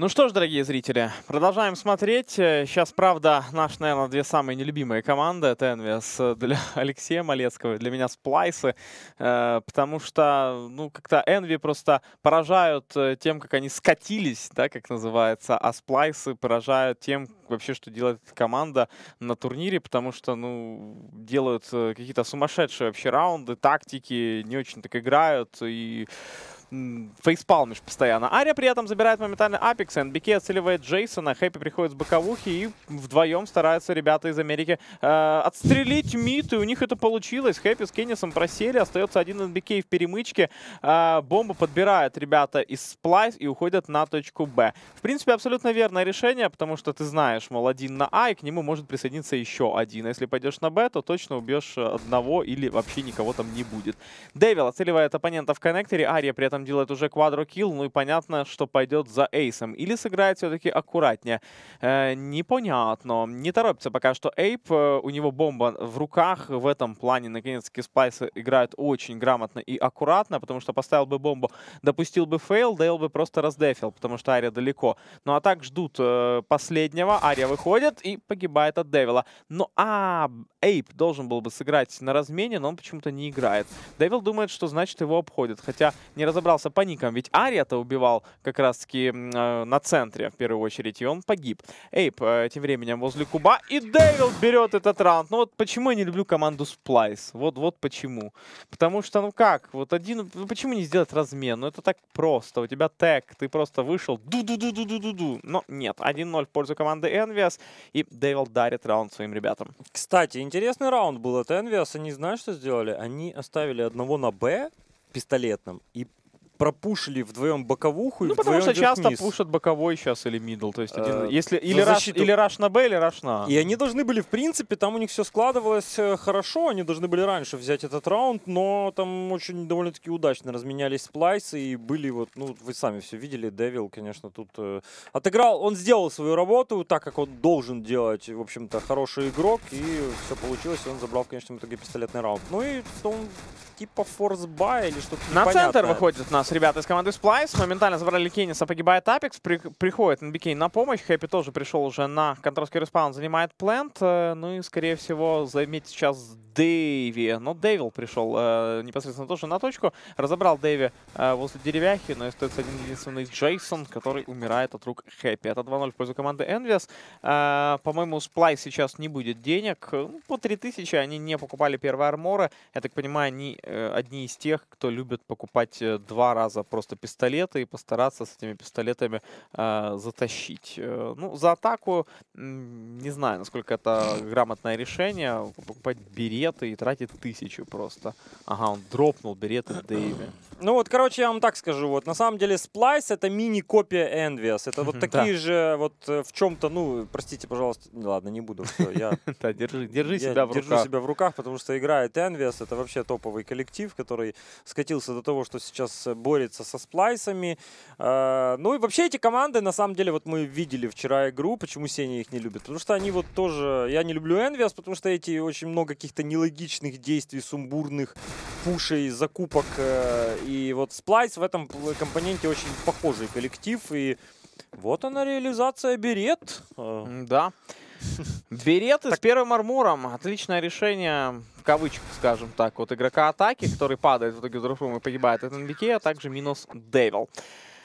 Ну что ж, дорогие зрители, продолжаем смотреть. Э, сейчас, правда, наши, наверное, две самые нелюбимые команды. Это Envious э, для Алексея Малецкого, для меня сплайсы. Э, потому что, ну, как-то Envy просто поражают тем, как они скатились, да, как называется, а сплайсы поражают тем, вообще, что делает эта команда на турнире, потому что, ну, делают какие-то сумасшедшие вообще раунды, тактики, не очень так играют и фейспалмишь постоянно. Ария при этом забирает моментальный Апекс, NBK отцеливает Джейсона, Хэппи приходит с боковухи и вдвоем стараются ребята из Америки э, отстрелить мид, и у них это получилось. Хэппи с Кеннисом просели, остается один NBK в перемычке. Э, бомбу подбирают ребята из Сплайс и уходят на точку Б. В принципе, абсолютно верное решение, потому что ты знаешь, мол, один на А, и к нему может присоединиться еще один. Если пойдешь на Б, то точно убьешь э, одного или вообще никого там не будет. Дэвил оцеливает оппонента в коннекторе, Ария при этом Эйсом делает уже квадрокилл, ну и понятно, что пойдет за Эйсом. Или сыграет все-таки аккуратнее. Э, непонятно. Не торопится пока что Эйп. Э, у него бомба в руках. В этом плане, наконец-таки, Спайсы играют очень грамотно и аккуратно, потому что поставил бы бомбу, допустил бы фейл, Дейл бы просто раздефил, потому что Ария далеко. Ну а так ждут э, последнего. Ария выходит и погибает от Девила. Ну а Эйп должен был бы сыграть на размене, но он почему-то не играет. Девил думает, что значит его обходит, хотя не разобрался разобрался по никам, ведь Ария-то убивал как раз-таки э, на центре в первую очередь, и он погиб. Эйп э, тем временем возле куба, и Дэвил берет этот раунд. Ну вот почему я не люблю команду Сплайс? вот, вот почему. Потому что, ну как, вот один, ну почему не сделать размен? Ну это так просто, у тебя тег, ты просто вышел, ду ду ду ду ду ду Но нет, 1-0 в пользу команды Envias, и Дэвил дарит раунд своим ребятам. Кстати, интересный раунд был от Envias, они знают, что сделали? Они оставили одного на Б, пистолетным и пропушили вдвоем боковуху ну, потому что часто вниз. пушат боковой сейчас или мидл, то есть а, один, э, если или раш, защиту... или раш на Б, или раш на. А. И они должны были, в принципе, там у них все складывалось э, хорошо, они должны были раньше взять этот раунд, но там очень довольно-таки удачно разменялись сплайсы и были вот, ну, вы сами все видели, Девил, конечно, тут э, отыграл, он сделал свою работу так, как он должен делать, в общем-то, хороший игрок, и все получилось, и он забрал в конечном итоге пистолетный раунд. Ну и он типа форсбая или что-то На центр выходит нас ребята из команды Splice. Моментально забрали Кенниса, погибает Апекс. При, приходит NBK на помощь. Хэппи тоже пришел уже на контрольский респаун, занимает плент. Э, ну и, скорее всего, займет сейчас Дэйви. Но Дэвил пришел э, непосредственно тоже на точку. Разобрал Дэйви э, возле деревяхи, но остается один единственный Джейсон, который умирает от рук Хэппи. Это 2-0 в пользу команды Envious. Э, По-моему, у Splice сейчас не будет денег. Ну, по 3000 они не покупали первые арморы. Я так понимаю, они э, Э, одни из тех, кто любит покупать э, два раза просто пистолеты и постараться с этими пистолетами а, э, затащить. Ну, за атаку не знаю, насколько это грамотное решение. Покупать береты и тратить тысячу просто. Ага, он дропнул береты э, Дэйви. Ну вот, короче, я вам так скажу. Вот на самом деле Splice это мини-копия Envious. Это вот такие же вот э, в чем-то, ну, простите, пожалуйста. Ну ладно, не буду. Все, я, держи, держи себя в держу себя в руках, потому что играет Envious. Это вообще топовый коллектив, который скатился до того, что сейчас э, борется со сплайсами. Э, ну и вообще эти команды, на самом деле, вот мы видели вчера игру, почему Сеня их не любит. Потому что они вот тоже... Я не люблю Envious, потому что эти очень много каких-то нелогичных действий, сумбурных пушей, закупок и вот Сплайс в этом компоненте очень похожий коллектив. И вот она реализация берет. Э. Да. Берет с первым армуром. Отличное решение, в кавычках, скажем так, вот игрока атаки, который падает в итоге в и погибает от НБК, а также минус Девил.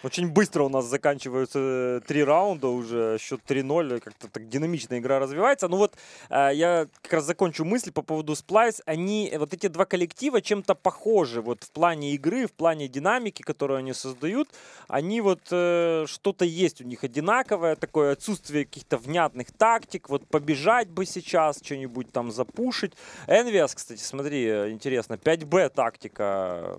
Очень быстро у нас заканчиваются э, три раунда уже, счет 3-0, э, как-то так динамично игра развивается. Ну вот э, я как раз закончу мысль по поводу Splice. Они, вот эти два коллектива чем-то похожи вот в плане игры, в плане динамики, которую они создают. Они вот что-то есть у них одинаковое, такое отсутствие каких-то внятных тактик, вот побежать бы сейчас, что-нибудь там запушить. Envias, кстати, смотри, интересно, 5Б тактика.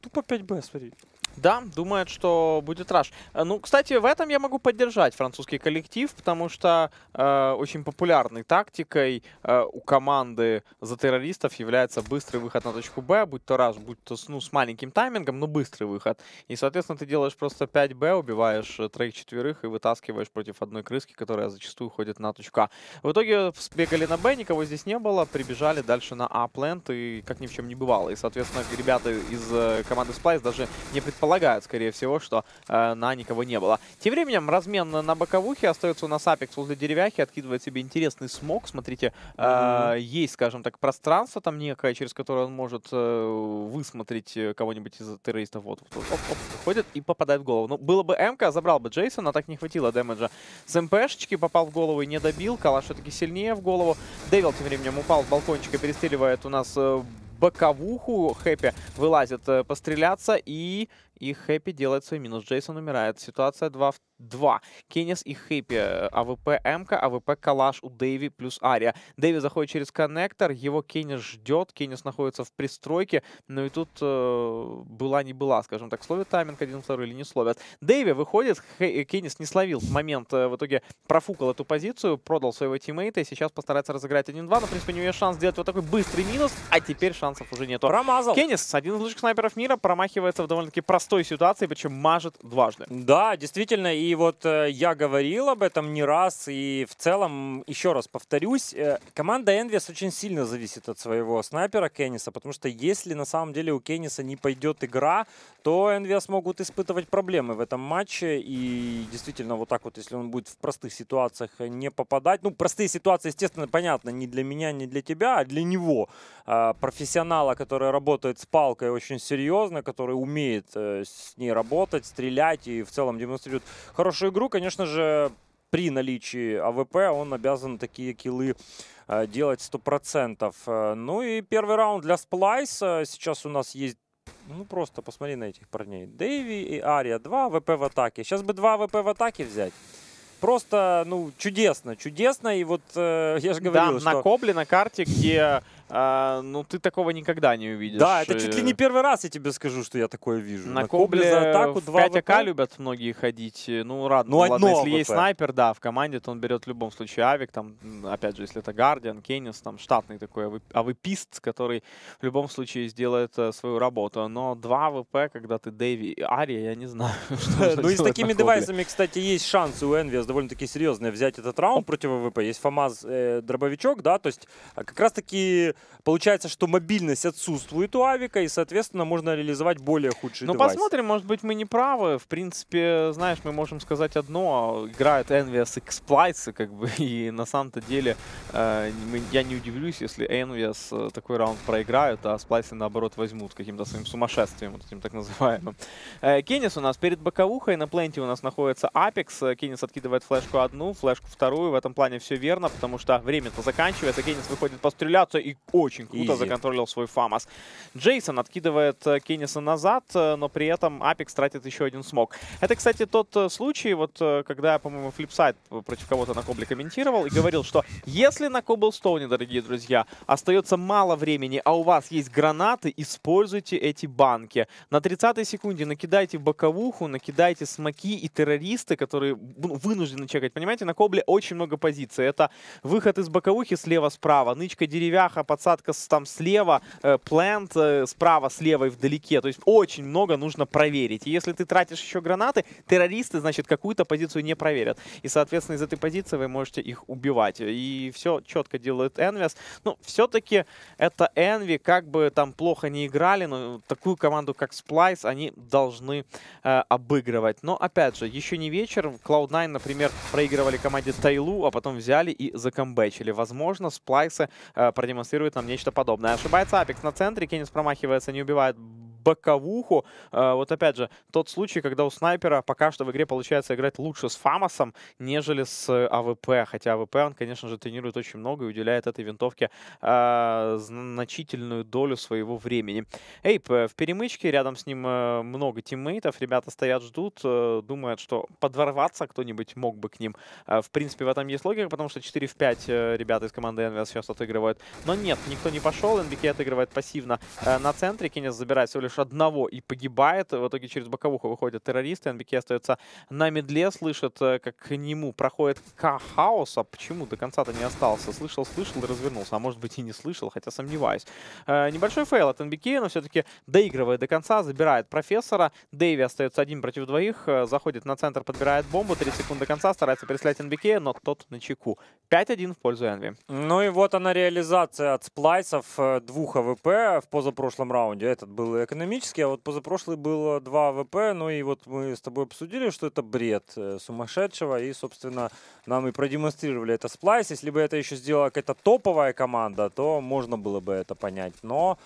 Тупо 5Б, смотри. Да, думает, что будет раш. Э, ну, кстати, в этом я могу поддержать французский коллектив, потому что э, очень популярной тактикой э, у команды за террористов является быстрый выход на точку Б, будь то раш, будь то ну, с маленьким таймингом, но быстрый выход. И, соответственно, ты делаешь просто 5 Б, убиваешь э, троих-четверых и вытаскиваешь против одной крыски, которая зачастую ходит на точку А. В итоге сбегали на Б, никого здесь не было, прибежали дальше на А-плент и как ни в чем не бывало. И, соответственно, ребята из э, команды Splice даже не предполагали, предполагают, скорее всего, что э, на никого не было. Тем временем размен на боковухе остается у нас Апекс возле деревяхи, откидывает себе интересный смог. Смотрите, э, mm есть, скажем так, пространство там некое, через которое он может э, высмотреть э, кого-нибудь из террористов. Вот, вот, оп, оп, ходит и попадает в голову. Ну, было бы МК, забрал бы Джейсона, так не хватило дэмэджа. С МПшечки попал в голову и не добил. Калаш все-таки сильнее в голову. Дэвил тем временем упал с балкончика, перестреливает у нас э, боковуху. Хэппи вылазит э, постреляться и и Хэппи делает свой минус. Джейсон умирает. Ситуация 2 в 2. Кеннис и Хэппи. Э, АВП МК, АВП Калаш у Дэви плюс Ария. Дэви заходит через коннектор, его Кеннис ждет. Кеннис находится в пристройке, но ну и тут э, была не была, скажем так. Словит тайминг один второй или не словят. Дэви выходит, Хэ, э, Кеннис не словил момент, э, в итоге профукал эту позицию, продал своего тиммейта и сейчас постарается разыграть 1-2. Но, в принципе, у него есть шанс сделать вот такой быстрый минус, а теперь шансов уже нету. Промазал. Кеннис, один из лучших снайперов мира, промахивается в довольно-таки простой простой ситуации, причем мажет дважды. Да, действительно, и вот э, я говорил об этом не раз, и в целом, еще раз повторюсь, э, команда Envious очень сильно зависит от своего снайпера Кенниса, потому что если на самом деле у Кенниса не пойдет игра, то Envious могут испытывать проблемы в этом матче, и действительно, вот так вот, если он будет в простых ситуациях э, не попадать, ну, простые ситуации, естественно, понятно, не для меня, не для тебя, а для него, э, профессионала, который работает с палкой очень серьезно, который умеет э, Э, с ней работать, стрелять и в целом демонстрирует хорошую игру. Конечно же, при наличии АВП он обязан такие килы э, делать сто процентов э, Ну и первый раунд для Сплайса. Сейчас у нас есть ну просто посмотри на этих парней. Дэйви и Ария. Два а ВП в атаке. Сейчас бы два а ВП в атаке взять. Просто, ну, чудесно, чудесно. И вот э, я же говорил, да, что... на Кобле, на карте, где а, ну ты такого никогда не увидишь. Да, это э, чуть ли не первый раз я тебе скажу, что я такое вижу. На, на Кобле, Кобле за атаку 2 5 АК любят многие ходить. Э, ну, рад, ну, ну ладно, если АВП. есть снайпер, да, в команде, то он берет в любом случае авик, там, опять же, если это Гардиан, Кеннис, там, штатный такой авипист, а который в любом случае сделает э, свою работу. Но 2 АВП, когда ты Дэви и Ария, я не знаю, Ну и с такими девайсами, кстати, есть шансы у Энвиас довольно-таки серьезные взять этот раунд против АВП. Есть Фомаз, дробовичок, да, то есть а, как раз-таки получается, что мобильность отсутствует у Авика, и, соответственно, можно реализовать более худший Но ну, девайс. посмотрим, может быть, мы не правы. В принципе, знаешь, мы можем сказать одно. А Играет Envious Exploits, как бы, и на самом-то деле э, я не удивлюсь, если Envious э, такой раунд проиграют, а Сплайсы, наоборот, возьмут каким-то своим сумасшествием, вот этим так называемым. Э, Кеннис у нас перед боковухой, на пленте у нас находится АПЕКС. Э, Кеннис откидывает флешку одну, флешку вторую. В этом плане все верно, потому что время-то заканчивается. Кеннис выходит постреляться и очень круто Easy. законтролил свой Фамас. Джейсон откидывает э, Кенниса назад, э, но при этом Апекс тратит еще один смог. Это, кстати, тот э, случай, вот когда, я, по-моему, флипсайд против кого-то на Кобле комментировал и говорил, что если на Коблстоуне, дорогие друзья, остается мало времени, а у вас есть гранаты, используйте эти банки. На 30-й секунде накидайте в боковуху, накидайте смоки и террористы, которые ну, вынуждены чекать. Понимаете, на Кобле очень много позиций. Это выход из боковухи слева-справа, нычка деревяха по подсадка там слева, плент э, э, справа, слева и вдалеке. То есть очень много нужно проверить. И если ты тратишь еще гранаты, террористы, значит, какую-то позицию не проверят. И, соответственно, из этой позиции вы можете их убивать. И все четко делает Энвис. Ну, все-таки это Энви, как бы там плохо не играли, но такую команду, как Splice, они должны э, обыгрывать. Но, опять же, еще не вечер. Cloud9, например, проигрывали команде Тайлу, а потом взяли и закомбэчили. Возможно, Splice э, продемонстрируют планирует нам нечто подобное. Ошибается Апекс на центре, Кеннис промахивается, не убивает боковуху. Э, вот опять же, тот случай, когда у снайпера пока что в игре получается играть лучше с Фамосом, нежели с АВП. Хотя АВП он, конечно же, тренирует очень много и уделяет этой винтовке э, значительную долю своего времени. Эйп в перемычке, рядом с ним э, много тиммейтов, ребята стоят, ждут, думают, что подворваться кто-нибудь мог бы к ним. В принципе, в этом есть логика, потому что 4 в 5 ребята из команды Envy сейчас отыгрывают. Но нет, никто не пошел, NBK отыгрывает пассивно на центре, Кенес забирает всего лишь лишь одного и погибает. В итоге через боковуху выходят террористы. НБК остается на медле, слышит, э, как к нему проходит хаос. А почему до конца-то не остался? Слышал, слышал и развернулся. А может быть и не слышал, хотя сомневаюсь. Э, небольшой фейл от НБК, но все-таки доигрывает до конца, забирает профессора. Дэви остается один против двоих, э, заходит на центр, подбирает бомбу. 30 секунд до конца, старается переслать НБК, но тот на чеку. 5-1 в пользу Энви. Ну и вот она реализация от сплайсов э, двух АВП в позапрошлом раунде. Этот был экономический экономически, а вот позапрошлый было 2 ВП, ну и вот мы с тобой обсудили, что это бред э, сумасшедшего, и, собственно, нам и продемонстрировали это сплайс. Если бы это еще сделала какая-то топовая команда, то можно было бы это понять, но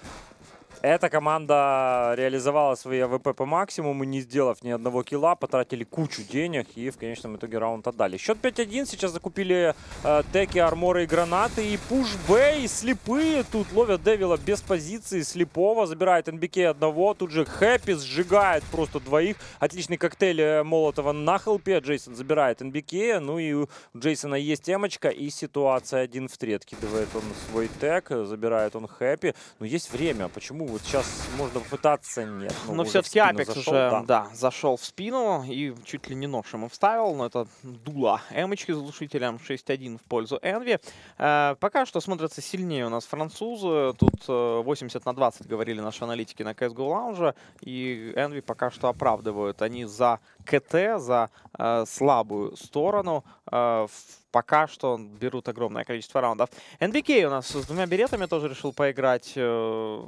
эта команда реализовала свои АВП по максимуму, не сделав ни одного килла, потратили кучу денег и в конечном итоге раунд отдали. Счет 5-1, сейчас закупили э, теки, арморы и гранаты, и пушбей, слепые тут ловят Девила без позиции, слепого, забирает НБК одного, тут же Хэппи сжигает просто двоих. Отличный коктейль э, Молотова на хелпе, Джейсон забирает НБК, ну и у Джейсона есть темочка, и ситуация один в 3. Откидывает он свой тег, забирает он Хэппи, но есть время, почему вот сейчас можно попытаться, нет. Ну, но все-таки Апекс зашел, уже, да. да, зашел в спину и чуть ли не нож ему вставил, но это дуло эмочки с глушителем 6-1 в пользу Энви. Э, пока что смотрятся сильнее у нас французы, тут 80 э, на 20 говорили наши аналитики на CSGO Lounge, и Энви пока что оправдывают. Они за КТ, за э, слабую сторону, э, в пока что берут огромное количество раундов. НБК у нас с двумя беретами тоже решил поиграть. Э,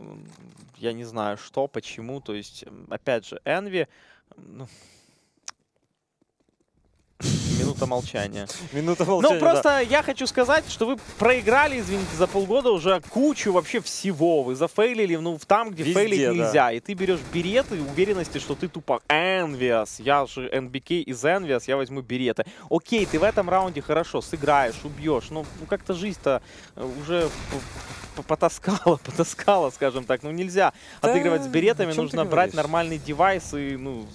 я не знаю, что, почему. То есть, опять же, Энви... Ну, минута молчания. Минута ну, молчания, Ну, просто да. я хочу сказать, что вы проиграли, извините, за полгода уже кучу вообще всего. Вы зафейлили ну, там, где Везде, фейлить нельзя. Да. И ты берешь береты уверенности, что ты тупо Envious. Я же NBK из Envious, я возьму береты. Окей, ты в этом раунде хорошо сыграешь, убьешь. Ну, ну как-то жизнь-то э, уже потаскала, потаскала, скажем так. Ну, нельзя да, отыгрывать с беретами, нужно брать говоришь? нормальный девайс и, ну,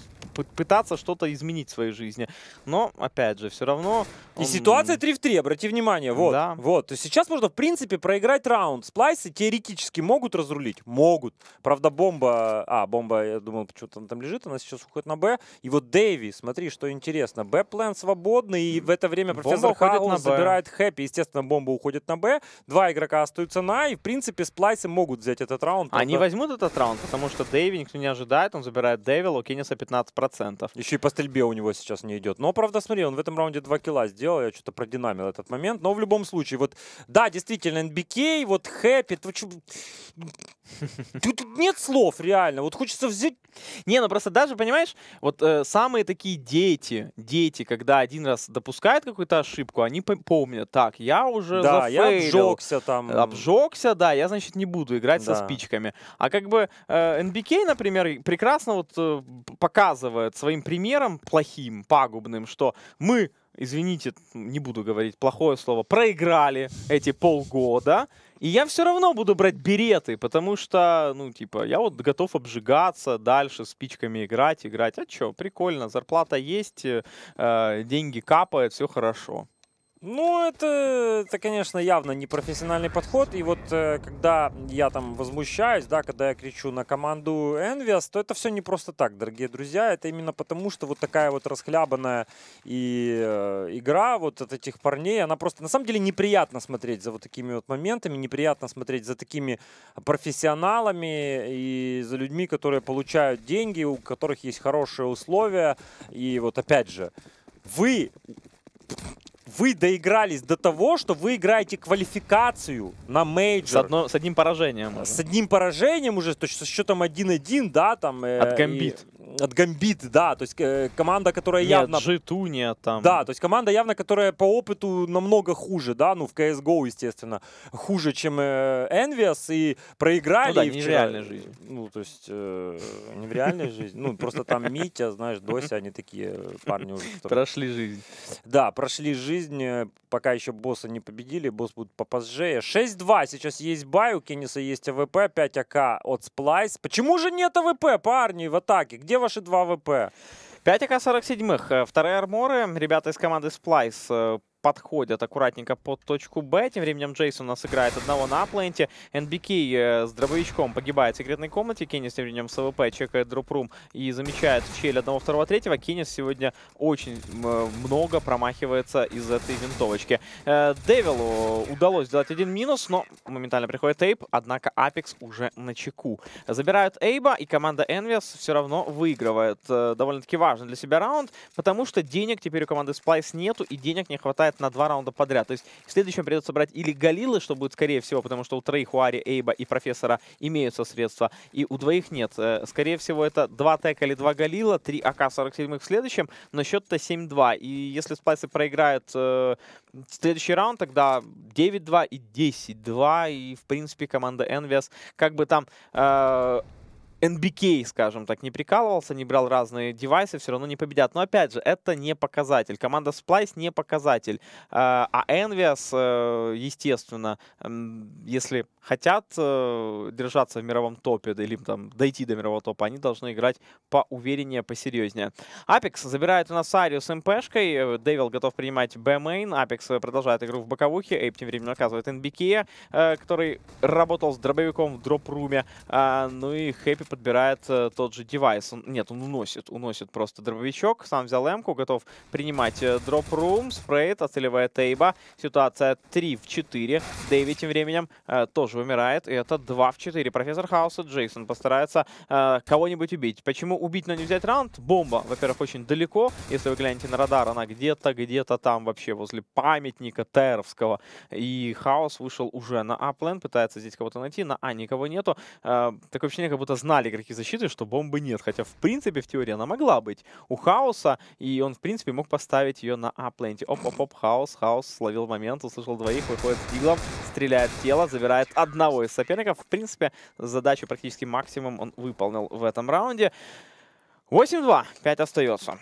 пытаться что-то изменить в своей жизни. Но, опять же, все равно... Он... И ситуация 3 в 3, обрати внимание. Вот, да. вот. То есть сейчас можно, в принципе, проиграть раунд. Сплайсы теоретически могут разрулить? Могут. Правда, бомба... А, бомба, я думал, что-то там лежит, она сейчас уходит на Б. И вот Дэви, смотри, что интересно. Б-план свободный, и в это время профессор Хаус забирает Хэппи. Естественно, бомба уходит на Б. Два игрока остаются на, и, в принципе, сплайсы могут взять этот раунд. Они возьмут этот раунд, потому что Дэви никто не ожидает, он забирает Дэвила у Кенниса 15%. 100%. Еще и по стрельбе у него сейчас не идет. Но, правда, смотри, он в этом раунде 2 килла сделал, я что-то продинамил этот момент. Но в любом случае, вот, да, действительно, NBK, вот Хэппи, Тут нет слов, реально. Вот хочется взять... Не, ну просто даже, понимаешь, вот э, самые такие дети, дети, когда один раз допускают какую-то ошибку, они помнят, так, я уже да, я обжегся там. Обжегся, да, я, значит, не буду играть да. со спичками. А как бы э, NBK, например, прекрасно вот э, показывает своим примером плохим, пагубным, что мы извините, не буду говорить плохое слово, проиграли эти полгода, и я все равно буду брать береты, потому что, ну, типа, я вот готов обжигаться дальше, спичками играть, играть. А что, прикольно, зарплата есть, э, деньги капают, все хорошо. Ну, это, это, конечно, явно непрофессиональный подход. И вот э, когда я там возмущаюсь, да, когда я кричу на команду Envias, то это все не просто так, дорогие друзья. Это именно потому, что вот такая вот расхлябанная и э, игра вот от этих парней, она просто, на самом деле, неприятно смотреть за вот такими вот моментами, неприятно смотреть за такими профессионалами и за людьми, которые получают деньги, у которых есть хорошие условия. И вот опять же, вы вы доигрались до того, что вы играете квалификацию на мейджор. С, одно, с одним поражением. Уже. С одним поражением уже, то есть с счетом 1-1, да, там... Э, От гамбит. И, от Гамбит, да, то есть э, команда, которая нет, явно... Житу нет там. Да, то есть команда явно, которая по опыту намного хуже, да, ну в CSGO, естественно, хуже, чем э, Envious, и проиграли. Ну да, и не вчера... в реальной жизни. Ну, то есть э, не в реальной жизни, ну просто там Митя, знаешь, Дося, они такие э, парни уже. Прошли жизнь. Да, прошли жизнь, э, пока еще босса не победили, босс будет попозже. 6-2 сейчас есть бай, у Кенниса есть АВП, 5 АК от Сплайс. Почему же нет АВП, парни, в атаке? Где где ваши два ВП? 5 АК-47, вторые арморы, ребята из команды Splice э, подходят аккуратненько под точку Б. Тем временем Джейсон у нас играет одного на пленте. NBK э, с дробовичком погибает в секретной комнате. Кеннис тем временем с АВП чекает дропрум и замечает в чель одного, второго, третьего. Кеннис сегодня очень э, много промахивается из этой винтовочки. Э, Девилу удалось сделать один минус, но моментально приходит Эйб, однако Апекс уже на чеку. Забирают Эйба, и команда Envious все равно выигрывает. Довольно-таки важный для себя раунд, потому что денег теперь у команды Splice нету, и денег не хватает брать на два раунда подряд. То есть в следующем придется брать или Галилы, что будет скорее всего, потому что у троих, у Ари, Эйба и Профессора имеются средства, и у двоих нет. Э, скорее всего, это два тека или два Галила, три АК-47 в следующем, но счет-то 7-2. И если Сплайсы проиграют э, следующий раунд, тогда 9-2 и 10-2, и в принципе команда Envias как бы там... Э, NBK, скажем так, не прикалывался, не брал разные девайсы, все равно не победят. Но опять же, это не показатель. Команда Splice не показатель. А Envias, а э, естественно, если хотят э, держаться в мировом топе или там дойти до мирового топа, они должны играть поувереннее, посерьезнее. Apex забирает у нас Арию с МПшкой. Э, Девил готов принимать Б-мейн. Apex продолжает игру в боковухе. Эйп тем временем оказывает NBK, который работал с дробовиком в дроп-руме. А, ну и Хэппи подбирает э, тот же девайс. Он, нет, он уносит, уносит просто дробовичок. Сам взял эмку, готов принимать э, дроп-рум. Спрейт оцеливает Тейба. Ситуация 3 в 4. Дэви тем временем э, тоже умирает. И это 2 в 4. Профессор Хауса Джейсон постарается э, кого-нибудь убить. Почему убить, но не взять раунд? Бомба, во-первых, очень далеко. Если вы глянете на радар, она где-то, где-то там вообще возле памятника Теровского. И Хаос вышел уже на Аплен, пытается здесь кого-то найти. На А никого нету. Э, такое ощущение, как будто знает знали игроки защиты, что бомбы нет. Хотя, в принципе, в теории она могла быть у Хаоса, и он, в принципе, мог поставить ее на А-пленте. Оп-оп-оп, Хаос, Хаос словил момент, услышал двоих, выходит с диглом, стреляет в тело, забирает одного из соперников. В принципе, задачу практически максимум он выполнил в этом раунде. 8-2, 5 остается.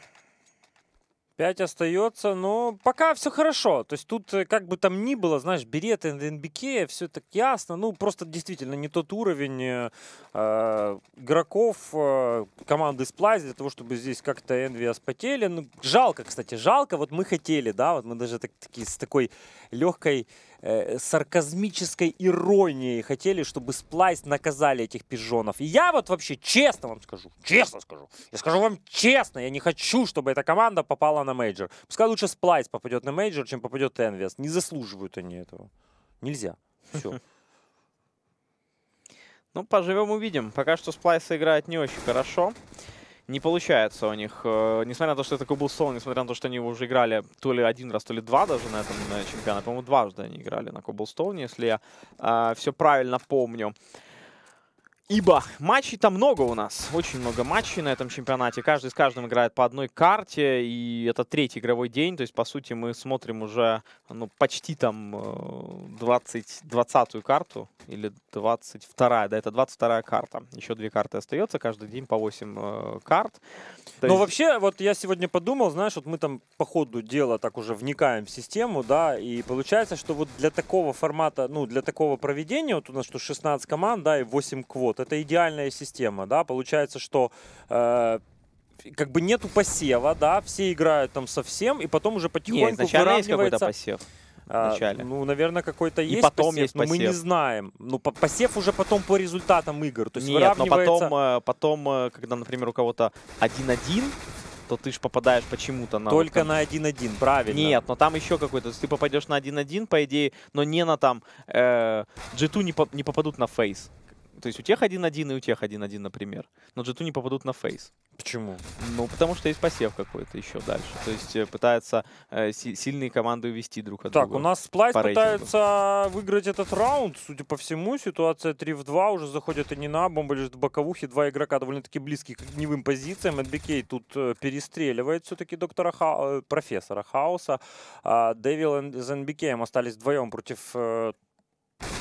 5 остается, но пока все хорошо. То есть тут, э, как бы там ни было, знаешь, берет НБК, все так ясно. Ну, просто действительно не тот уровень э, э, игроков э, команды Splice для того, чтобы здесь как-то Envy спотели. Ну, жалко, кстати, жалко. Вот мы хотели, да, вот мы даже так, такие, с такой легкой Э, сарказмической иронией хотели, чтобы сплайс наказали этих пижонов. И я вот вообще честно вам скажу, честно скажу, я скажу вам честно, я не хочу, чтобы эта команда попала на мейджор. Пускай лучше сплайс попадет на мейджор, чем попадет Энвест. Не заслуживают они этого. Нельзя. Все. Ну, поживем, увидим. Пока что Сплайс играет не очень хорошо не получается у них. Э, несмотря на то, что это Кубл Сол, несмотря на то, что они уже играли то ли один раз, то ли два даже на этом чемпионате. По-моему, дважды они играли на Кобл если я а, все правильно помню. Ибо матчей там много у нас, очень много матчей на этом чемпионате. Каждый с каждым играет по одной карте, и это третий игровой день. То есть, по сути, мы смотрим уже ну, почти там 20, э, 20 карту или 22 да, это 22 карта. Еще две карты остается, каждый день по 8 э, карт. То Но есть... вообще, вот я сегодня подумал, знаешь, вот мы там по ходу дела так уже вникаем в систему, да, и получается, что вот для такого формата, ну, для такого проведения, вот у нас что 16 команд, да, и 8 квот, вот это идеальная система, да, получается, что э, как бы нету посева, да, все играют там совсем, и потом уже потихоньку Нет, изначально есть посев. Вначале. А, ну, наверное, какой-то есть потом посев, есть но мы не знаем. Ну, по посев уже потом по результатам игр. То есть Нет, но потом, э, потом, э, когда, например, у кого-то 1-1, то ты же попадаешь почему-то на... Только вот, там... на 1-1, правильно. Нет, но там еще какой-то... То есть Ты попадешь на 1-1, по идее, но не на там... Э, G2 не, по не попадут на фейс. То есть у тех 1-1 и у тех 1-1, например. Но G2 не попадут на фейс. Почему? Ну, потому что есть посев какой-то еще дальше. То есть э, пытаются э, сильные команды увести друг от так, друга. Так, у нас Сплайс пытается выиграть этот раунд. Судя по всему, ситуация 3 в 2. Уже заходят не на бомба лишь в боковухе. Два игрока довольно-таки близки к огневым позициям. Эдбикей тут э, перестреливает все-таки доктора Ха... Э, профессора Хауса. А Дэвил с NBK остались вдвоем против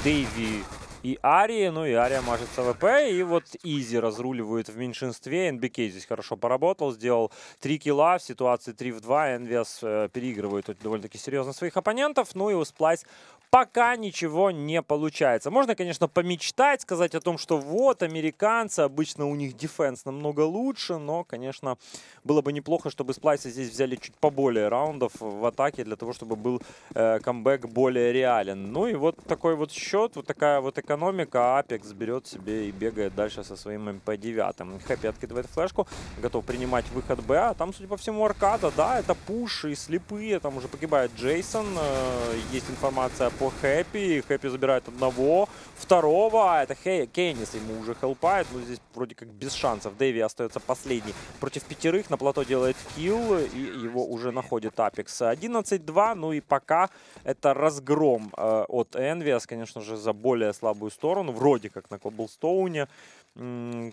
Дэви и Арии. Ну и Ария мажет ЦВП. И вот Изи разруливает в меньшинстве. НБК здесь хорошо поработал, сделал 3 килла в ситуации 3 в 2. НВС э, переигрывает довольно-таки серьезно своих оппонентов. Ну и у Сплайс пока ничего не получается. Можно, конечно, помечтать, сказать о том, что вот, американцы, обычно у них дефенс намного лучше, но, конечно, было бы неплохо, чтобы сплайсы здесь взяли чуть поболее раундов в атаке, для того, чтобы был э, камбэк более реален. Ну и вот такой вот счет, вот такая вот экономика, Apex берет себе и бегает дальше со своим MP9. Хэппи откидывает флешку, готов принимать выход Б, а там, судя по всему, аркада, да, это пуши и слепые, там уже погибает Джейсон, э, есть информация по по Хэппи. Хэппи забирает одного. Второго. А это Хей, Кейнис ему уже хелпает. Но здесь вроде как без шансов. Дэви остается последний против пятерых. На плато делает килл. И его уже находит Апекс. 11-2. Ну и пока это разгром э, от Энвиас, конечно же, за более слабую сторону. Вроде как на Коблстоуне.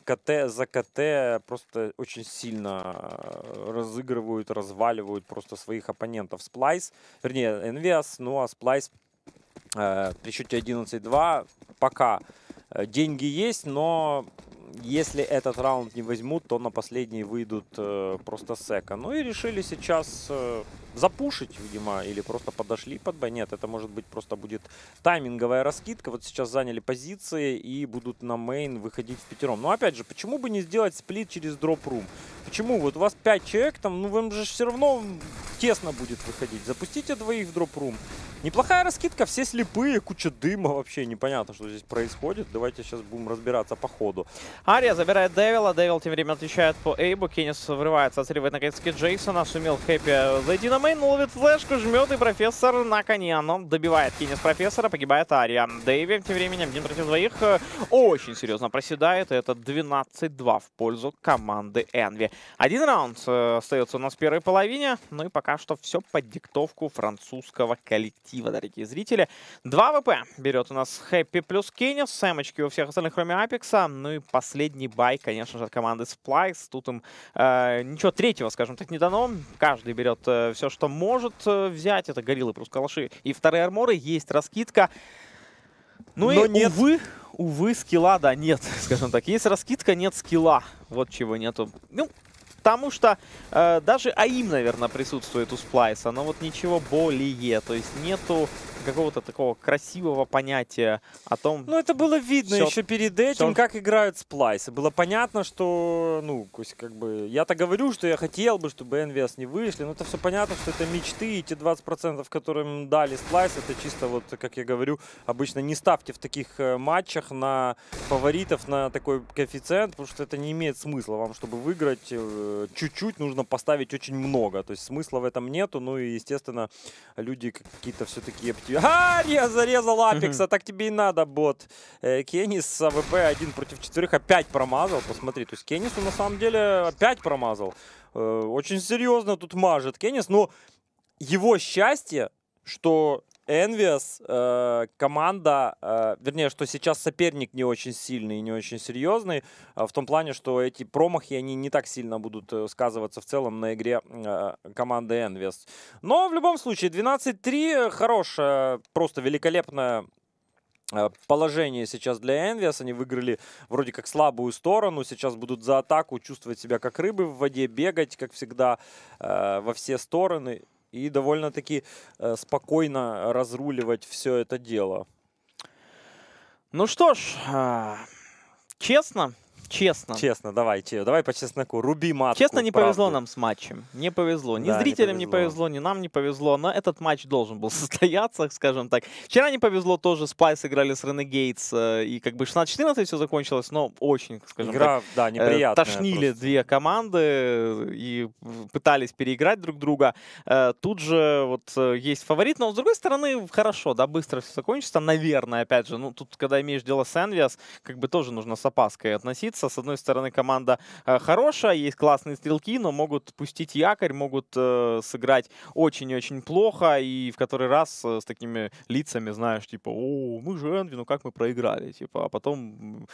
КТ за КТ просто очень сильно э, разыгрывают, разваливают просто своих оппонентов. Сплайс, вернее, Энвиас, ну а Сплайс Э, при счете 11-2 пока э, деньги есть, но если этот раунд не возьмут, то на последний выйдут э, просто сека. Ну и решили сейчас э, запушить, видимо, или просто подошли под бой. Нет, это может быть просто будет тайминговая раскидка. Вот сейчас заняли позиции и будут на мейн выходить в пятером. Но опять же, почему бы не сделать сплит через дроп-рум? Почему? Вот у вас 5 человек, там, ну вам же все равно тесно будет выходить. Запустите двоих в дроп-рум. Неплохая раскидка, все слепые, куча дыма вообще, непонятно, что здесь происходит. Давайте сейчас будем разбираться по ходу. Ария забирает Дэвила, Дэвил тем временем отвечает по Эйбу, Кеннис врывается, отсрывает наконец-таки Джейсона, сумел Хэппи э, зайти на мейн, ловит флешку, жмет, и профессор на коне. Но добивает кинес профессора, погибает Ария. Дэйви тем временем один против двоих э, очень серьезно проседает. Это 12-2 в пользу команды Энви. Один раунд э, остается у нас в первой половине. Ну и пока что все под диктовку французского коллектива, дорогие зрители. 2 ВП берет у нас Хэппи плюс Кеннис, сэмочки у всех остальных, кроме Апекса. Ну и последний бай, конечно же, от команды Сплайс. Тут им э, ничего третьего, скажем так, не дано. Каждый берет э, все, что может э, взять. Это гориллы плюс калаши и вторые арморы. Есть раскидка. Ну Но и, нет. увы, увы, скилла, да, нет, скажем так. Есть раскидка, нет скилла. Вот чего нету. Ну, потому что э, даже АИМ, наверное, присутствует у Сплайса, но вот ничего более. То есть нету какого-то такого красивого понятия о том... Ну, это было видно все, еще перед этим, все... как играют сплайсы. Было понятно, что, ну, как бы... Я-то говорю, что я хотел бы, чтобы NVS не вышли, но это все понятно, что это мечты, и те 20%, которым дали сплайс, это чисто вот, как я говорю, обычно не ставьте в таких э, матчах на фаворитов на такой коэффициент, потому что это не имеет смысла. Вам, чтобы выиграть, э, чуть-чуть нужно поставить очень много. То есть смысла в этом нету, ну и, естественно, люди какие-то все-таки оптимистичные скоростью. А, я зарезал Апекса, так тебе и надо, бот. Э, Кеннис с АВП один против 4 опять промазал, посмотри. То есть Кеннису на самом деле опять промазал. Э, очень серьезно тут мажет Кеннис, но его счастье, что Envious э, команда, э, вернее, что сейчас соперник не очень сильный и не очень серьезный, э, в том плане, что эти промахи, они не так сильно будут э, сказываться в целом на игре э, команды Envious. Но в любом случае, 12-3 хорошая, просто великолепная э, положение сейчас для Envias. Они выиграли вроде как слабую сторону. Сейчас будут за атаку чувствовать себя как рыбы в воде, бегать, как всегда, э, во все стороны и довольно-таки э, спокойно разруливать все это дело. Ну что ж, а, честно, Честно. Честно, давай, давай по чесноку. Руби матку. Честно, не правду. повезло нам с матчем. Не повезло. Ни да, зрителям не повезло. не повезло, ни нам не повезло. Но этот матч должен был состояться, скажем так. Вчера не повезло тоже. Спайс играли с Ренегейтс. Э, и как бы 16-14 все закончилось, но очень, скажем Игра, так, да, э, неприятная. Тошнили просто. две команды э, и пытались переиграть друг друга. Тут же вот есть фаворит, но с другой стороны, хорошо, да, быстро все закончится. Наверное, опять же, ну тут, когда имеешь дело с Энвиас, как бы тоже нужно с опаской относиться меняться. С одной стороны, команда э, хорошая, есть классные стрелки, но могут пустить якорь, могут э, сыграть очень-очень плохо. И в который раз э, с такими лицами, знаешь, типа, о, мы же Энви, ну как мы проиграли? Типа, а потом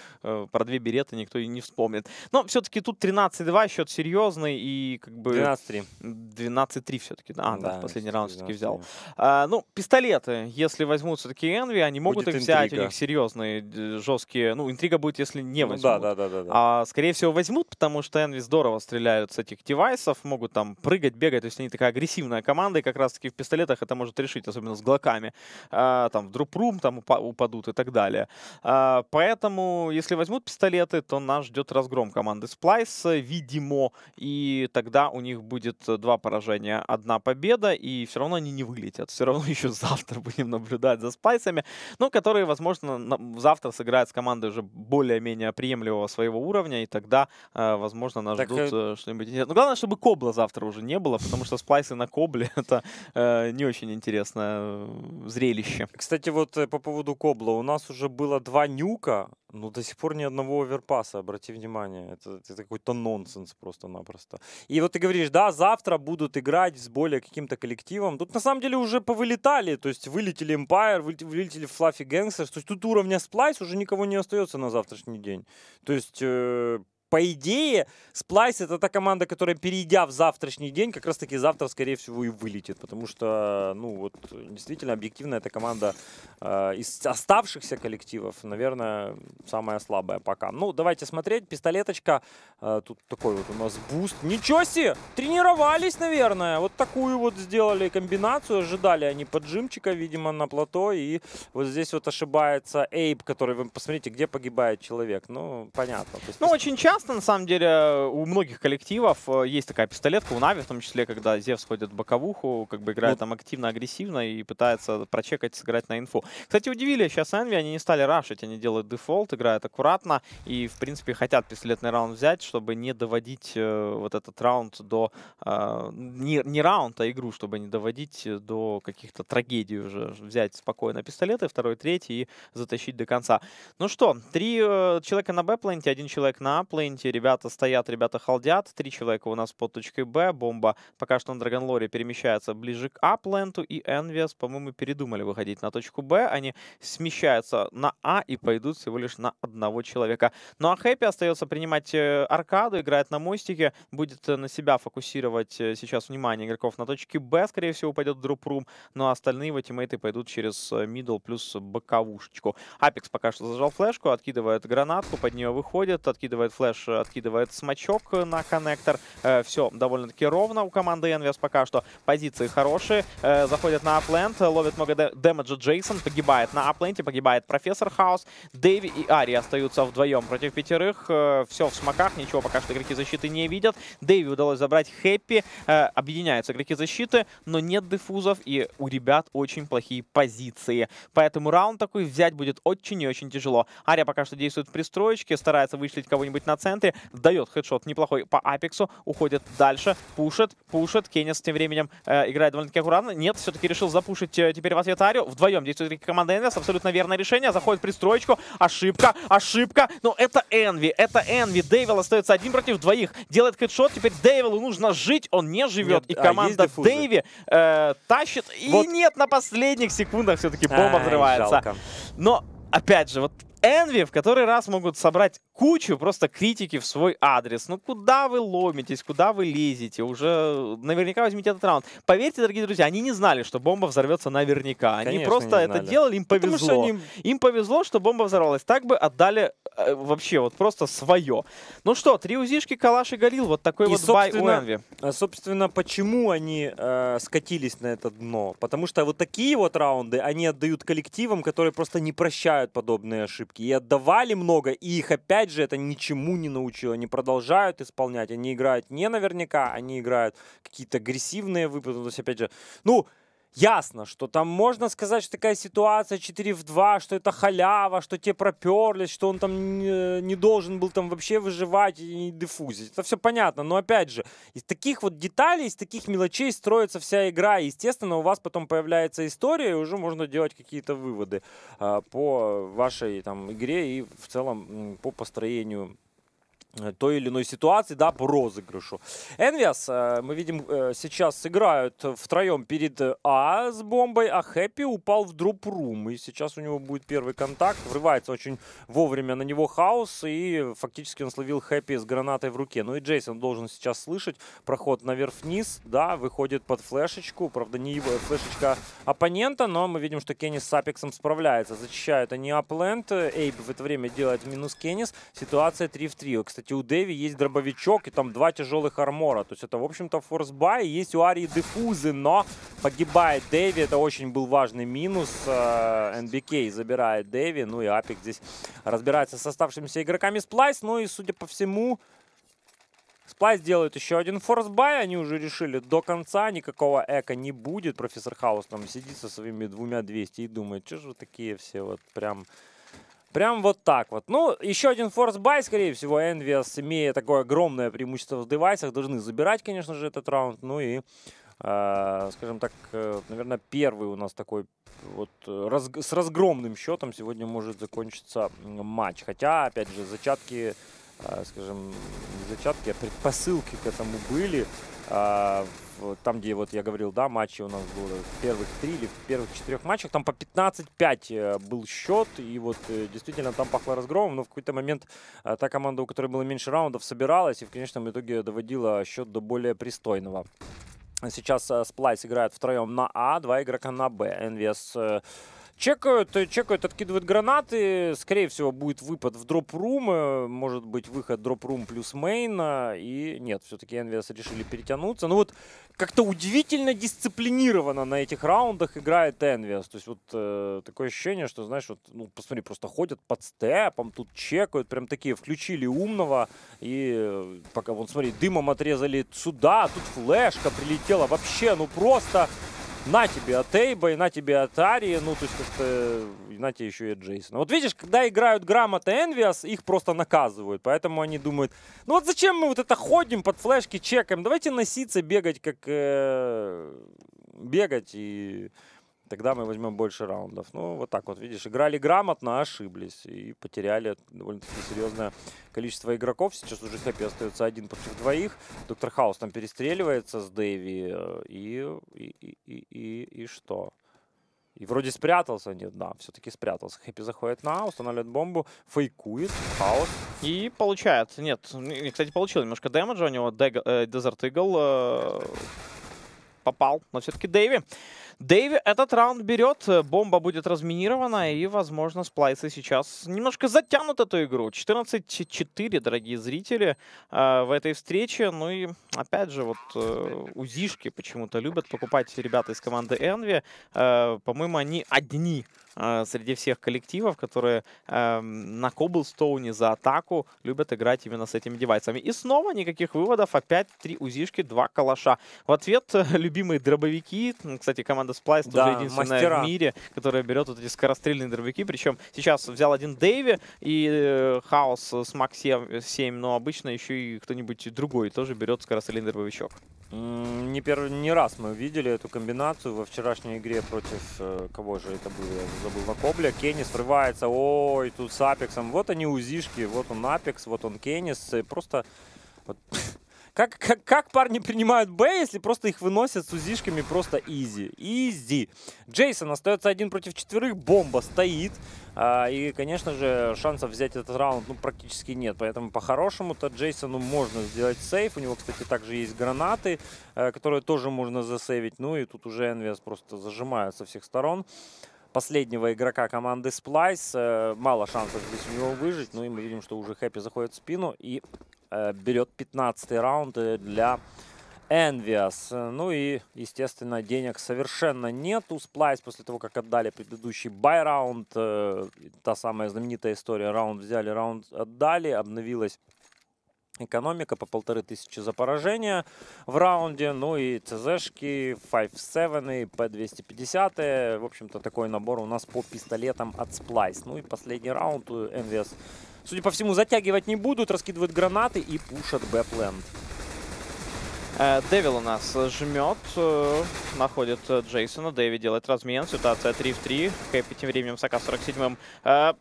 про две береты никто и не вспомнит. Но все-таки тут 13-2, счет серьезный и как бы... 12-3. 12-3 все-таки. А, да, да последний раунд все-таки взял. А, ну, пистолеты, если возьмут все-таки Энви, они могут Будет их взять, у них серьезные, жесткие... Ну, интрига будет, если не ну, возьмут. Ну, да, да, да, да да, А, скорее всего, возьмут, потому что Envy здорово стреляют с этих девайсов, могут там прыгать, бегать, то есть они такая агрессивная команда, и как раз-таки в пистолетах это может решить, особенно с глоками. А, там в друпрум там упадут и так далее. А, поэтому, если возьмут пистолеты, то нас ждет разгром команды Splice, видимо, и тогда у них будет два поражения, одна победа, и все равно они не вылетят. Все равно еще завтра будем наблюдать за Сплайсами, но которые, возможно, завтра сыграют с командой уже более-менее приемлемого своего своего уровня, и тогда, э, возможно, нас так, ждут э... э что-нибудь интересное. Но ну, главное, чтобы Кобла завтра уже не было, потому что сплайсы на Кобле — это э, не очень интересное э, зрелище. Кстати, вот по поводу Кобла. У нас уже было два нюка, ну, до сих пор ни одного оверпаса, обрати внимание. Это, это какой-то нонсенс просто-напросто. И вот ты говоришь, да, завтра будут играть с более каким-то коллективом. Тут на самом деле уже повылетали. То есть вылетели Empire, вылетели Fluffy Gangsters. То есть тут уровня Splice уже никого не остается на завтрашний день. То есть... Э- по идее, Сплайс это та команда, которая, перейдя в завтрашний день, как раз-таки завтра, скорее всего, и вылетит. Потому что, ну вот, действительно, объективно, эта команда э, из оставшихся коллективов, наверное, самая слабая пока. Ну, давайте смотреть. Пистолеточка. Э, тут такой вот у нас буст. Ничего себе! Тренировались, наверное. Вот такую вот сделали комбинацию. Ожидали они поджимчика, видимо, на плато. И вот здесь вот ошибается Эйб, который, вы посмотрите, где погибает человек. Ну, понятно. Есть, ну, очень часто часто, на самом деле, у многих коллективов э, есть такая пистолетка, у Нави в том числе, когда Зевс ходит в боковуху, как бы играет ну, там активно-агрессивно и пытается прочекать, сыграть на инфу. Кстати, удивили сейчас Envy, они не стали рашить, они делают дефолт, играют аккуратно и, в принципе, хотят пистолетный раунд взять, чтобы не доводить э, вот этот раунд до... Э, не, не раунд, а игру, чтобы не доводить до каких-то трагедий уже. Взять спокойно пистолеты, второй, третий и затащить до конца. Ну что, три человека на бэпланте, один человек на апланте мидпоинте. Ребята стоят, ребята халдят. Три человека у нас под точкой Б. Бомба пока что на Драгонлоре перемещается ближе к апленту. И Энвиас, по-моему, передумали выходить на точку Б. Они смещаются на А и пойдут всего лишь на одного человека. Ну а Хэппи остается принимать э, аркаду, играет на мостике. Будет э, на себя фокусировать э, сейчас внимание игроков на точке Б. Скорее всего, пойдет дроп-рум. Ну а остальные его тиммейты пойдут через мидл плюс боковушечку. Апекс пока что зажал флешку, откидывает гранатку, под нее выходит, откидывает флеш. Флэш э, откидывает смачок э, на коннектор. Э, Все довольно-таки ровно у команды Энвес пока что. Позиции хорошие. Заходят на аплент, ловит много дэмэджа Джейсон. Погибает на апленте, погибает Профессор Хаус. Дэви и Ари остаются вдвоем против пятерых. Все в смоках, ничего пока что игроки защиты не видят. Дэви удалось забрать Хэппи. Объединяются игроки защиты, но нет дефузов и у ребят очень плохие позиции. Поэтому раунд такой взять будет очень и очень тяжело. Ария пока что действует в пристроечке, старается вышлить кого-нибудь на центр центре. Дает хедшот неплохой по Апексу. Уходит дальше. Пушит, пушит. Кеннис тем временем э, играет довольно-таки аккуратно. Нет, все-таки решил запушить э, теперь в ответ Арию. Вдвоем действует команда НС. Абсолютно верное решение. Заходит в пристроечку. Ошибка, ошибка. Но это Энви, это Энви. Дэйвил остается один против двоих. Делает хедшот. Теперь Дэйвилу нужно жить. Он не живет. Нет, и а команда а Дэйви э, тащит. И вот. нет, на последних секундах все-таки бомба а, взрывается. Жалко. Но, опять же, вот Энви в который раз могут собрать кучу просто критики в свой адрес. Ну куда вы ломитесь, куда вы лезете? Уже э, наверняка возьмите этот раунд. Поверьте, дорогие друзья, они не знали, что бомба взорвется наверняка. Они Конечно, просто это делали, им повезло. Они... Им повезло, что бомба взорвалась. Так бы отдали э, вообще вот просто свое. Ну что, три УЗИшки, Калаш и Галил. Вот такой и вот бай у Энви. Э, собственно, почему они э, скатились на это дно? Потому что вот такие вот раунды они отдают коллективам, которые просто не прощают подобные ошибки. И отдавали много, и их опять опять же, это ничему не научило. Они продолжают исполнять, они играют не наверняка, они играют какие-то агрессивные выпады. То есть, опять же, ну, Ясно, что там можно сказать, что такая ситуация 4 в 2, что это халява, что те проперлись, что он там не, не должен был там вообще выживать и дефузить. Это все понятно, но опять же, из таких вот деталей, из таких мелочей строится вся игра, и, естественно, у вас потом появляется история, и уже можно делать какие-то выводы э, по вашей там игре и в целом по построению Э, той или иной ситуации, да, по розыгрышу. Энвиас, мы видим, э, сейчас играют втроем перед А с бомбой, а Хэппи упал в дроп-рум, и сейчас у него будет первый контакт, врывается очень вовремя на него хаос, и фактически он словил Хэппи с гранатой в руке. Ну и Джейсон должен сейчас слышать проход наверх-вниз, да, выходит под флешечку, правда, не его, флешечка оппонента, но мы видим, что Кеннис с Апексом справляется, зачищают они Апленд, Эйб в это время делает минус Кеннис, ситуация 3 в 3. Кстати, кстати, у Дэви есть дробовичок и там два тяжелых армора. То есть это, в общем-то, форсбай. Есть у Арии дефузы, но погибает Дэви. Это очень был важный минус. Э, НБК забирает Дэви. Ну и Апик здесь разбирается с оставшимися игроками Сплайс. Ну и, судя по всему, Сплайс делают еще один форсбай. Они уже решили, до конца никакого эко не будет. Профессор Хаус там сидит со своими двумя 200 и думает, что же вы такие все вот прям... Прям вот так вот. Ну, еще один форс-бай, скорее всего, Envious, имея такое огромное преимущество в девайсах, должны забирать, конечно же, этот раунд. Ну и, э, скажем так, э, наверное, первый у нас такой вот э, раз, с разгромным счетом сегодня может закончиться матч. Хотя, опять же, зачатки, э, скажем, зачатки, а предпосылки к этому были. Э, там, где вот я говорил, да, матчи у нас было в первых три или в первых четырех матчах, там по 15-5 э, был счет, и вот э, действительно там пахло разгромом, но в какой-то момент э, та команда, у которой было меньше раундов, собиралась и в конечном итоге доводила счет до более пристойного. Сейчас Сплайс играет втроем на А, два игрока на Б. NVS Чекают, э, чекают, откидывают гранаты. Скорее всего, будет выпад в дроп-рум. Э, может быть, выход дроп-рум плюс мейна. И нет, все-таки Envious решили перетянуться. Ну вот, как-то удивительно дисциплинированно на этих раундах играет Envious. То есть вот э, такое ощущение, что, знаешь, вот, ну, посмотри, просто ходят под степом, тут чекают. Прям такие, включили умного. И э, пока, вот смотри, дымом отрезали сюда. А тут флешка прилетела. Вообще, ну просто на тебе от Эйба, и на тебе от Арии, ну, то есть как-то, и на тебе еще и от Джейсона. Вот видишь, когда играют грамотно Энвиас, их просто наказывают, поэтому они думают, ну вот зачем мы вот это ходим, под флешки чекаем, давайте носиться, бегать, как... Э, бегать и... Тогда мы возьмем больше раундов. Ну, вот так вот, видишь, играли грамотно, ошиблись и потеряли довольно-таки серьезное количество игроков. Сейчас уже Хэппи остается один против двоих. Доктор Хаус там перестреливается с Дэви и, и, и, и, и что? И вроде спрятался. Нет, да, все-таки спрятался. Хэппи заходит на устанавливает бомбу, фейкует, хаос. И получает. Нет, кстати, получил немножко дэмэджа. У него Desert Eagle э, попал, но все-таки Дэви. Дэйви этот раунд берет, э, бомба будет разминирована, и, возможно, сплайсы сейчас немножко затянут эту игру. 14-4, дорогие зрители, э, в этой встрече. Ну и, опять же, вот э, УЗИшки почему-то любят покупать ребята из команды Envy. По-моему, они одни а, среди всех коллективов, которые эм, на Коблстоуне за атаку любят играть именно с этими девайсами. И снова никаких выводов. Опять три УЗИшки, два калаша. В ответ любимые дробовики. Кстати, команда Splice тоже единственная мастера. в мире, которая берет вот эти скорострельные дробовики. Причем сейчас взял один Дэви и э, Хаос с Мак 7, но обычно еще и кто-нибудь другой тоже берет скорострельный дробовичок. Не, первый, не раз мы видели эту комбинацию во вчерашней игре против э, кого же это было, забыл, на Кобле. Кеннис врывается, ой, тут с Апексом. Вот они УЗИшки, вот он Апекс, вот он Кеннис. Просто... Вот. Как, как, как парни принимают Б, если просто их выносят с УЗИшками просто изи? Изи. Джейсон остается один против четверых, бомба стоит. А, и, конечно же, шансов взять этот раунд ну, практически нет. Поэтому по-хорошему-то Джейсону можно сделать сейф. У него, кстати, также есть гранаты, э, которые тоже можно засейвить. Ну и тут уже Энвиас просто зажимают со всех сторон последнего игрока команды Splice. Э, мало шансов здесь у него выжить. Ну и мы видим, что уже Хэппи заходит в спину и э, берет 15 раунд э, для Envious. Ну и, естественно, денег совершенно нет у Splice после того, как отдали предыдущий бай-раунд. Э, та самая знаменитая история. Раунд взяли, раунд отдали. Обновилась Экономика по полторы тысячи за поражение в раунде. Ну и ЦЗшки, 5-7, P250. В общем-то, такой набор у нас по пистолетам от Splice. Ну и последний раунд у NVS. Судя по всему, затягивать не будут, раскидывают гранаты и пушат Бэпленд. Э, Дэвил у нас жмет, э, находит э, Джейсона, Дэви делает размен, ситуация 3 в 3, Хэппи тем временем с АК-47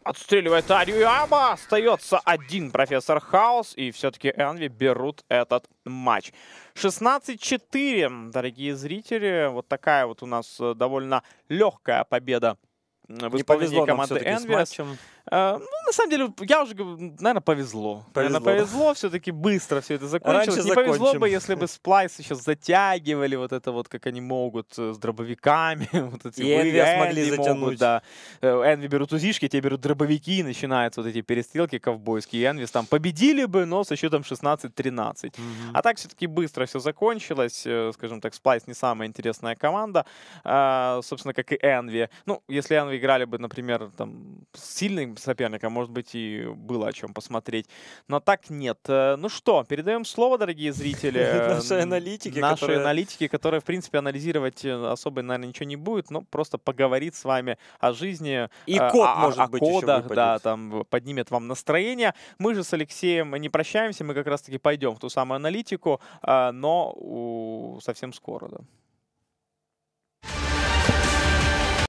отстреливает Арию и Аба, остается один профессор Хаус, и все-таки Энви берут этот матч. 16-4, дорогие зрители, вот такая вот у нас довольно легкая победа в исполнении команды Энви. А, ну, на самом деле, я уже говорю, наверное, повезло. повезло. Наверное, повезло, все-таки быстро все это закончилось. Раньше не закончим. повезло бы, если бы сплайс еще затягивали вот это вот, как они могут э, с дробовиками. вот эти и Envy смогли затянуть. Могут, да. энви берут узишки, те берут дробовики, и начинаются вот эти перестрелки ковбойские. И там победили бы, но со счетом 16-13. Угу. А так все-таки быстро все закончилось. Э, скажем так, сплайс не самая интересная команда. А, собственно, как и энви Ну, если энви играли бы, например, там, сильный соперника, а может быть, и было о чем посмотреть. Но так нет. Э, ну что, передаем слово, дорогие зрители. Наши аналитики. Наши которые... аналитики, которые, в принципе, анализировать э, особо, наверное, ничего не будет, но просто поговорит с вами о жизни. И э, код, а, может быть, кодах, да, там поднимет вам настроение. Мы же с Алексеем не прощаемся, мы как раз-таки пойдем в ту самую аналитику, но совсем скоро, да.